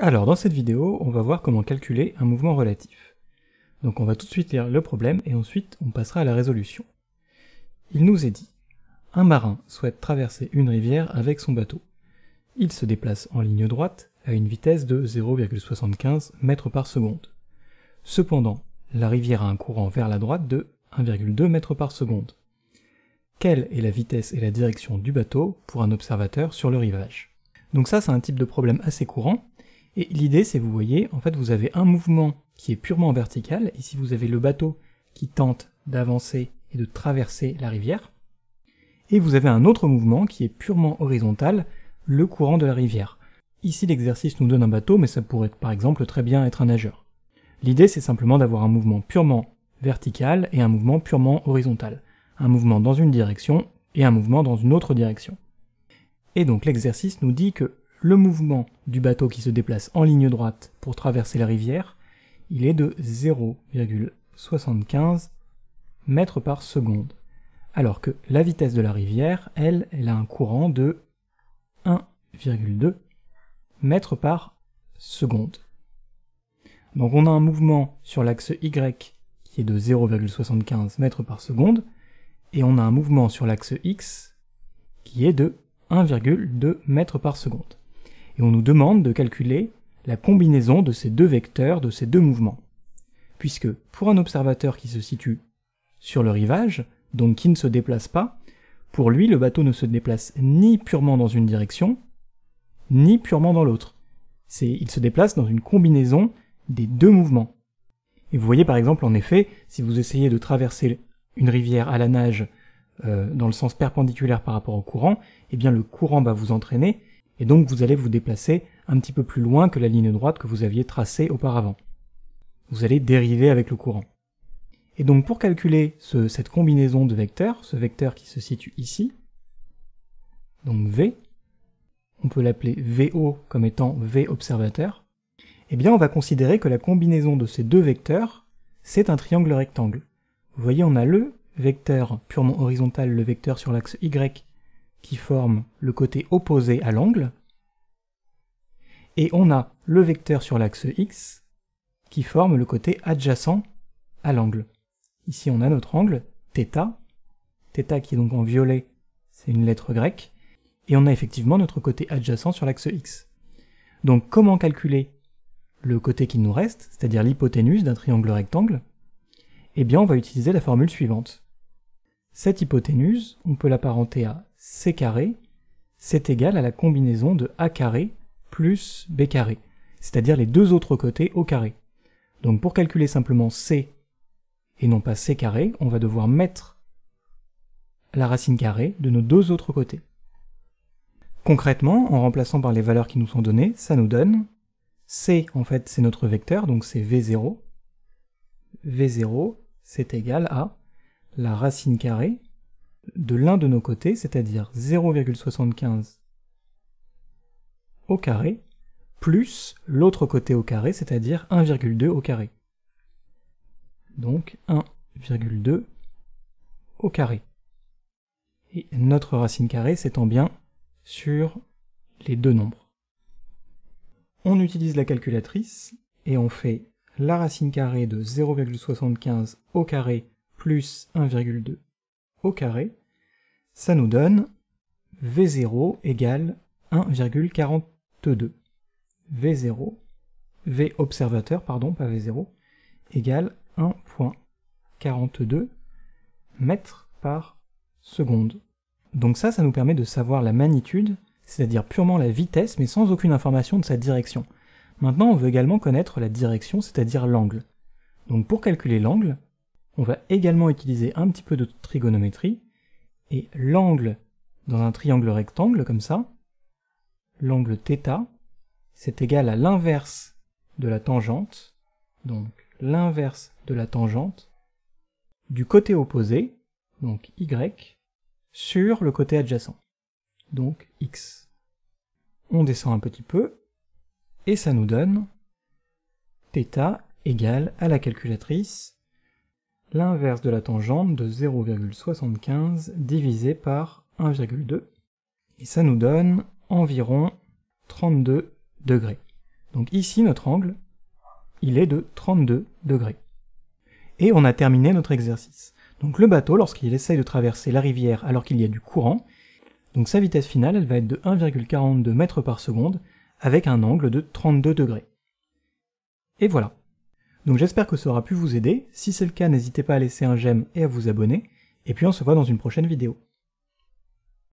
Alors dans cette vidéo, on va voir comment calculer un mouvement relatif. Donc on va tout de suite lire le problème et ensuite on passera à la résolution. Il nous est dit, un marin souhaite traverser une rivière avec son bateau. Il se déplace en ligne droite à une vitesse de 0,75 mètres par seconde. Cependant, la rivière a un courant vers la droite de 1,2 mètres par seconde. Quelle est la vitesse et la direction du bateau pour un observateur sur le rivage donc ça, c'est un type de problème assez courant, et l'idée, c'est, vous voyez, en fait, vous avez un mouvement qui est purement vertical, et vous avez le bateau qui tente d'avancer et de traverser la rivière, et vous avez un autre mouvement qui est purement horizontal, le courant de la rivière. Ici, l'exercice nous donne un bateau, mais ça pourrait par exemple très bien être un nageur. L'idée, c'est simplement d'avoir un mouvement purement vertical et un mouvement purement horizontal. Un mouvement dans une direction et un mouvement dans une autre direction. Et donc l'exercice nous dit que le mouvement du bateau qui se déplace en ligne droite pour traverser la rivière, il est de 0,75 mètres par seconde, alors que la vitesse de la rivière, elle, elle a un courant de 1,2 mètres par seconde. Donc on a un mouvement sur l'axe Y qui est de 0,75 mètres par seconde, et on a un mouvement sur l'axe X qui est de 1,2 mètres par seconde et on nous demande de calculer la combinaison de ces deux vecteurs, de ces deux mouvements. Puisque pour un observateur qui se situe sur le rivage, donc qui ne se déplace pas, pour lui le bateau ne se déplace ni purement dans une direction, ni purement dans l'autre. C'est, il se déplace dans une combinaison des deux mouvements. Et vous voyez par exemple en effet, si vous essayez de traverser une rivière à la nage euh, dans le sens perpendiculaire par rapport au courant, eh bien le courant va vous entraîner, et donc vous allez vous déplacer un petit peu plus loin que la ligne droite que vous aviez tracée auparavant. Vous allez dériver avec le courant. Et donc pour calculer cette combinaison de vecteurs, ce vecteur qui se situe ici, donc V, on peut l'appeler VO comme étant V observateur, eh bien on va considérer que la combinaison de ces deux vecteurs, c'est un triangle rectangle. Vous voyez, on a le vecteur purement horizontal, le vecteur sur l'axe Y qui forme le côté opposé à l'angle, et on a le vecteur sur l'axe x qui forme le côté adjacent à l'angle. Ici on a notre angle, θ, θ qui est donc en violet, c'est une lettre grecque, et on a effectivement notre côté adjacent sur l'axe x. Donc comment calculer le côté qui nous reste, c'est-à-dire l'hypoténuse d'un triangle rectangle Eh bien on va utiliser la formule suivante. Cette hypoténuse, on peut l'apparenter à c carré, c'est égal à la combinaison de a carré plus b carré, c'est-à-dire les deux autres côtés au carré. Donc pour calculer simplement c et non pas c carré, on va devoir mettre la racine carrée de nos deux autres côtés. Concrètement, en remplaçant par les valeurs qui nous sont données, ça nous donne c, en fait, c'est notre vecteur, donc c'est v0. v0, c'est égal à la racine carrée de l'un de nos côtés, c'est-à-dire 0,75 au carré, plus l'autre côté au carré, c'est-à-dire 1,2 au carré. Donc 1,2 au carré. Et notre racine carrée s'étend bien sur les deux nombres. On utilise la calculatrice et on fait la racine carrée de 0,75 au carré plus 1,2 au carré ça nous donne V0 égale 1,42. V0, V observateur, pardon, pas V0, 1,42 mètres par seconde. Donc ça, ça nous permet de savoir la magnitude, c'est-à-dire purement la vitesse, mais sans aucune information de sa direction. Maintenant, on veut également connaître la direction, c'est-à-dire l'angle. Donc pour calculer l'angle, on va également utiliser un petit peu de trigonométrie, et l'angle dans un triangle rectangle comme ça, l'angle θ, c'est égal à l'inverse de la tangente, donc l'inverse de la tangente du côté opposé, donc y, sur le côté adjacent, donc x. On descend un petit peu, et ça nous donne θ égal à la calculatrice l'inverse de la tangente de 0,75 divisé par 1,2. Et ça nous donne environ 32 degrés. Donc ici, notre angle, il est de 32 degrés. Et on a terminé notre exercice. Donc le bateau, lorsqu'il essaye de traverser la rivière alors qu'il y a du courant, donc sa vitesse finale, elle va être de 1,42 mètres par seconde, avec un angle de 32 degrés. Et voilà. Donc j'espère que ça aura pu vous aider, si c'est le cas n'hésitez pas à laisser un j'aime et à vous abonner, et puis on se voit dans une prochaine vidéo.